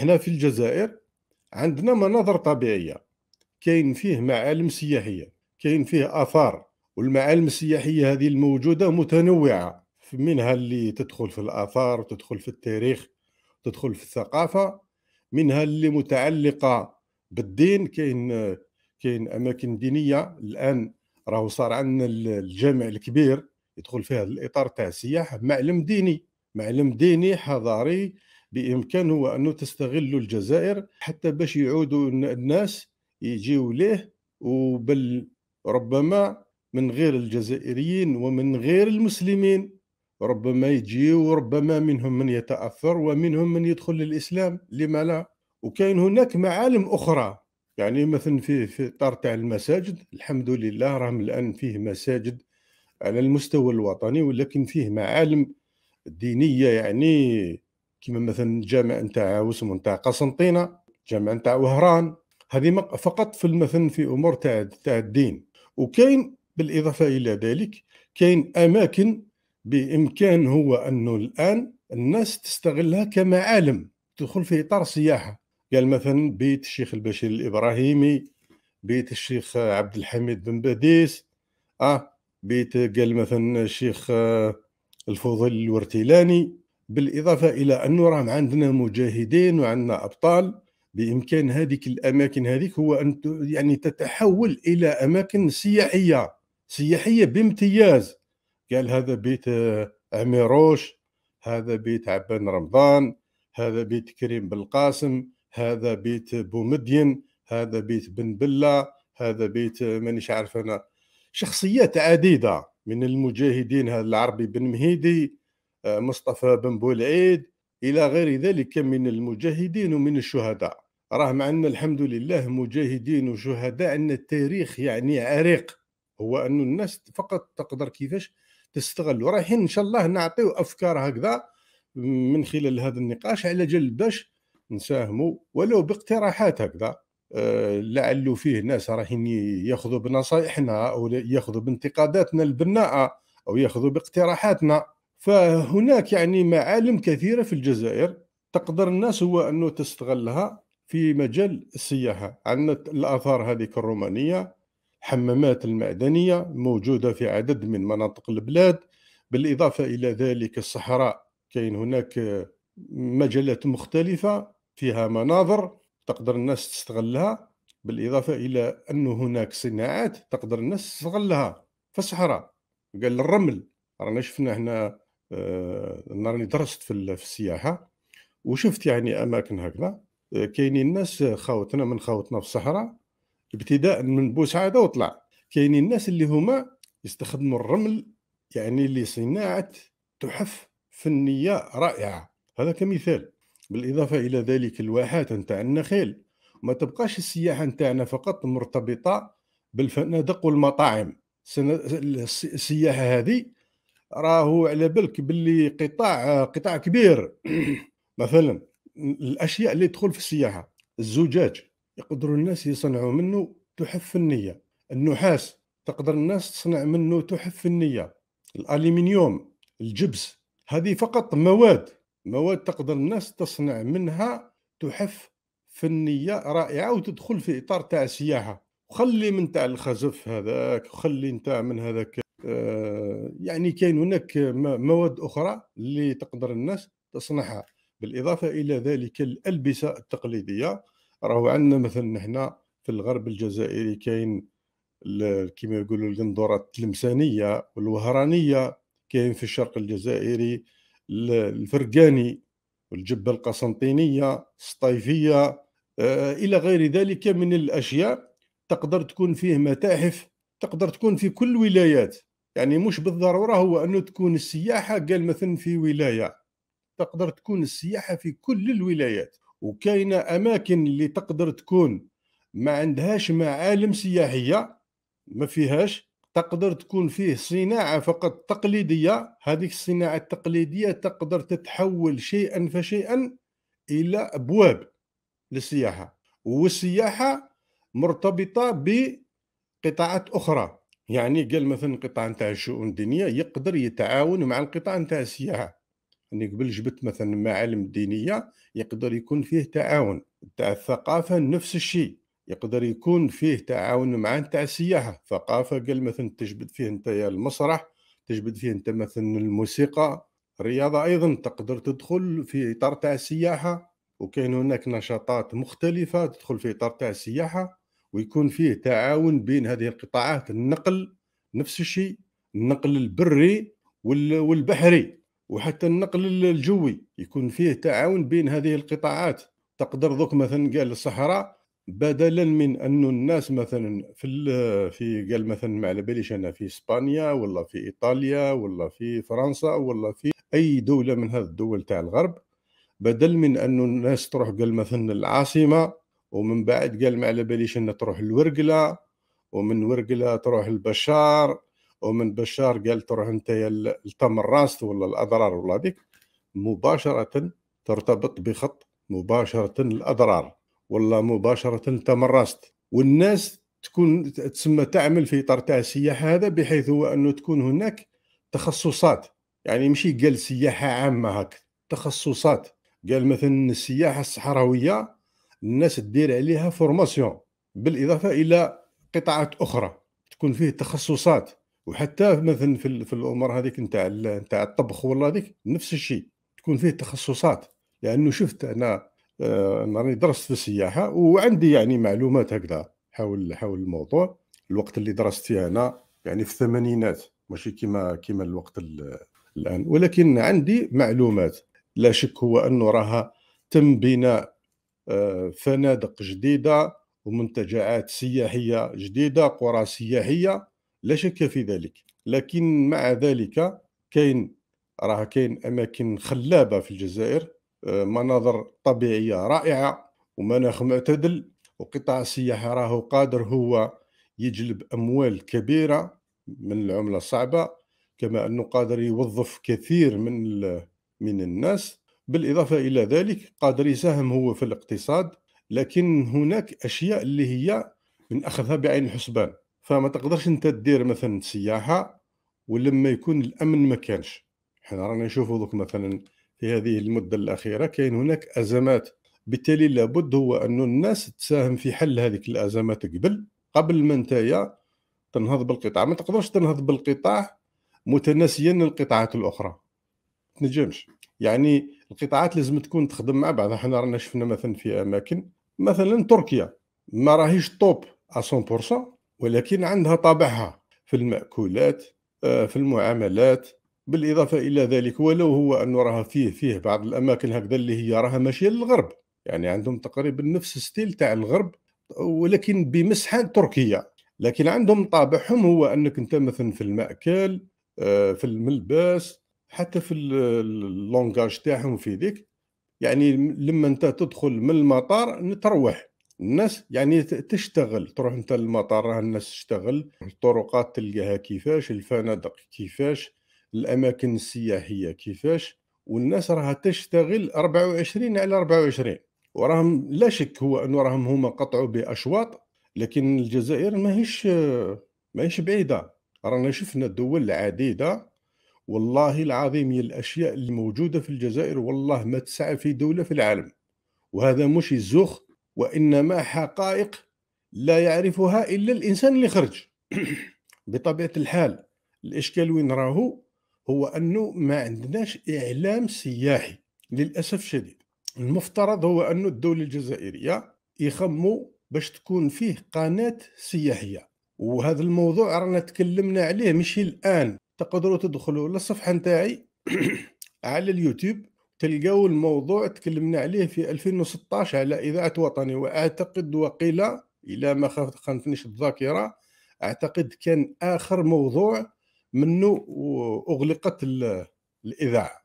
حنا في الجزائر عندنا مناظر طبيعيه كاين فيه معالم سياحيه كاين فيه اثار والمعالم السياحيه هذه الموجوده متنوعه منها اللي تدخل في الاثار وتدخل في التاريخ تدخل في الثقافه منها اللي متعلقه بالدين كاين كاين اماكن دينيه الان راهو صار عندنا الجامع الكبير يدخل فيها الاطار تاع السياحه معلم ديني معلم ديني حضاري بامكانه انه تستغل الجزائر حتى باش يعودوا الناس يجيوا ليه وبل ربما من غير الجزائريين ومن غير المسلمين ربما يجيوا وربما منهم من يتاثر ومنهم من يدخل للاسلام لما لا وكاين هناك معالم اخرى يعني مثلا في في اطار تاع المساجد الحمد لله راهم الان فيه مساجد على المستوى الوطني ولكن فيه معالم دينيه يعني كما مثلا جامع نتاع واسمه نتاع قسنطينه جامع نتاع وهران هذه فقط في مثلا في امور تاع تاع الدين وكاين بالاضافه الى ذلك كاين اماكن بامكان هو انه الان الناس تستغلها كمعالم تدخل في اطار سياحه قال مثلا بيت الشيخ البشير الابراهيمي بيت الشيخ عبد الحميد بن باديس اه بيت قال مثلا الشيخ آه، الفضل الورتيلاني بالاضافه الى انه راه عندنا مجاهدين وعندنا ابطال بامكان هذيك الاماكن هذيك هو ان يعني تتحول الى اماكن سياحيه سياحيه بامتياز قال هذا بيت آه، عميروش هذا بيت عبان رمضان هذا بيت كريم بالقاسم هذا بيت بومدين هذا بيت بن بله هذا بيت آه، مانيش عارف انا شخصيات عديده من المجاهدين هذا العربي بن مهيدي آه، مصطفى بن بولعيد الى غير ذلك من المجاهدين ومن الشهداء راه معنا الحمد لله مجاهدين وشهداء ان التاريخ يعني عريق هو ان الناس فقط تقدر كيفاش تستغل ورايحين ان شاء الله نعطيو افكار هكذا من خلال هذا النقاش على جل باش نساهموا ولو باقتراحات هكذا أه لعلو فيه ناس رايحين ياخذوا بنصائحنا او ياخذوا بانتقاداتنا البناءه او ياخذوا باقتراحاتنا فهناك يعني معالم كثيرة في الجزائر تقدر الناس هو أنه تستغلها في مجال السياحة عندنا الآثار هذه الرومانية الحمامات المعدنية موجودة في عدد من مناطق البلاد بالإضافة إلى ذلك الصحراء كاين هناك مجالات مختلفة فيها مناظر تقدر الناس تستغلها بالإضافة إلى أن هناك صناعات تقدر الناس تستغلها في الصحراء قال الرمل رانا شفنا هنا آه، النهار اللي درست في, السياحه وشفت يعني اماكن هكذا آه، كاينين الناس آه، خاوتنا من خاوتنا في الصحراء ابتداء من بوسعاده وطلع كاينين الناس اللي هما يستخدموا الرمل يعني لصناعه تحف فنيه رائعه هذا كمثال بالاضافه الى ذلك الواحات نتاع النخيل ما تبقاش السياحه نتاعنا فقط مرتبطه بالفنادق والمطاعم السياحه هذه راهو على بالك باللي قطاع قطاع كبير مثلا الاشياء اللي تدخل في السياحه الزجاج يقدروا الناس يصنعوا منه تحف فنيه النحاس تقدر الناس تصنع منه تحف فنيه الالومنيوم الجبس هذه فقط مواد مواد تقدر الناس تصنع منها تحف فنيه رائعه وتدخل في اطار تاع السياحه وخلي من تاع الخزف هذاك وخلي نتاع من هذاك آه، يعني كاين هناك مواد اخرى اللي تقدر الناس تصنعها بالاضافه الى ذلك الالبسه التقليديه راهو عندنا مثلا نحنا في الغرب الجزائري كاين كما يقولوا القندوره التلمسانيه والوهرانيه كاين في الشرق الجزائري الفرقاني والجبه القسنطينيه الصيفيه آه، الى غير ذلك من الاشياء تقدر تكون فيه متاحف تقدر تكون في كل الولايات يعني مش بالضروره هو انه تكون السياحه قال مثلا في ولايه تقدر تكون السياحه في كل الولايات وكاينه اماكن اللي تقدر تكون ما عندهاش معالم سياحيه ما فيهاش تقدر تكون فيه صناعه فقط تقليديه هذه الصناعه التقليديه تقدر تتحول شيئا فشيئا الى ابواب للسياحه والسياحه مرتبطه بقطاعات اخرى يعني قال مثلا القطاع نتاع الشؤون الدينيه يقدر يتعاون مع القطاع نتاع السياحه اني يعني قبل جبت مثلا معالم دينيه يقدر يكون فيه تعاون تاع الثقافه نفس الشيء يقدر يكون فيه تعاون مع نتاع السياحه ثقافه قال مثلا تجبد فيه انت المسرح تجبد فيه انت مثلا الموسيقى الرياضه ايضا تقدر تدخل في اطار تاع السياحه وكاين هناك نشاطات مختلفه تدخل في اطار تاع السياحه ويكون فيه تعاون بين هذه القطاعات النقل نفس الشيء النقل البري والبحري وحتى النقل الجوي يكون فيه تعاون بين هذه القطاعات تقدر ذوك مثلا قال الصحراء بدلا من أن الناس مثلا في في قال مثلا ما على باليش انا في اسبانيا ولا في ايطاليا ولا في فرنسا ولا في اي دوله من هذه الدول تاع الغرب بدل من أن الناس تروح قال مثلا العاصمه ومن بعد قال ما على باليش ان تروح الورقله ومن ورقله تروح البشار ومن بشار قال تروح انت يا راست ولا الاضرار ولا هذيك مباشره ترتبط بخط مباشره الاضرار ولا مباشره تمرست والناس تكون تسمى تعمل في اطار تاع السياحه هذا بحيث هو انه تكون هناك تخصصات يعني ماشي قال سياحه عامه هك تخصصات قال مثلا السياحه الصحراويه الناس تدير عليها فورماسيون بالاضافه الى قطاعات اخرى تكون فيه تخصصات وحتى مثلا في في الامور هذيك نتاع نتاع الطبخ ولا هذيك نفس الشيء تكون فيه تخصصات لانه شفت انا آه، انا راني درست في السياحه وعندي يعني معلومات هكذا حول حول الموضوع الوقت اللي درست فيه انا يعني في الثمانينات ماشي كما كما الوقت الان ولكن عندي معلومات لا شك هو انه راها تم بناء آه، فنادق جديده ومنتجعات سياحيه جديده قرى سياحيه لا شك في ذلك لكن مع ذلك كاين راه كاين اماكن خلابه في الجزائر آه، مناظر طبيعيه رائعه ومناخ معتدل وقطاع السياحه راهو قادر هو يجلب اموال كبيره من العمله الصعبه كما انه قادر يوظف كثير من من الناس بالإضافة إلى ذلك قادر يساهم هو في الاقتصاد لكن هناك أشياء اللي هي من أخذها بعين الحسبان فما تقدرش أنت تدير مثلا سياحه ولما يكون الأمن ما كانش حنا رانا نشوفوا دوك مثلا في هذه المدة الأخيرة كاين هناك أزمات بالتالي لابد هو أن الناس تساهم في حل هذه الأزمات قبل قبل ما نتايا تنهض بالقطاع ما تقدرش تنهض بالقطاع متناسيا للقطاعات الأخرى تنجمش يعني القطاعات لازم تكون تخدم مع بعضها حنا رانا شفنا مثلا في اماكن مثلا تركيا ما راهيش طوب 100% ولكن عندها طابعها في المأكولات آه، في المعاملات بالإضافة إلى ذلك ولو هو أنه راها فيه فيه بعض الأماكن هكذا اللي هي راها ماشية للغرب يعني عندهم تقريبا نفس ستيل تاع الغرب ولكن بمسحة تركيه لكن عندهم طابعهم هو أنك أنت مثلا في المأكل آه، في الملبس حتى في اللونجاج تاعهم في ذيك يعني لما انت تدخل من المطار تروح الناس يعني تشتغل تروح انت للمطار راه الناس تشتغل الطرقات تلقاها كيفاش الفنادق كيفاش الاماكن السياحيه كيفاش والناس راها تشتغل 24 على 24 وراهم لا شك هو انه راهم هما قطعوا باشواط لكن الجزائر ماهيش ماهيش بعيده رانا شفنا دول عديده والله العظيم هي الاشياء اللي موجوده في الجزائر والله ما تسع في دوله في العالم وهذا مش الزخ وانما حقائق لا يعرفها الا الانسان اللي خرج بطبيعه الحال الاشكال وين راهو هو انه ما عندناش اعلام سياحي للاسف الشديد المفترض هو انه الدوله الجزائريه يخموا باش تكون فيه قناه سياحيه وهذا الموضوع رانا تكلمنا عليه مش الان تقدروا تدخلوا للصفحة نتاعي على اليوتيوب تلقاو الموضوع تكلمنا عليه في 2016 على إذاعة وطني وأعتقد وقيل إلى ما خانتنيش الذاكرة أعتقد كان آخر موضوع منه أغلقت الإذاعة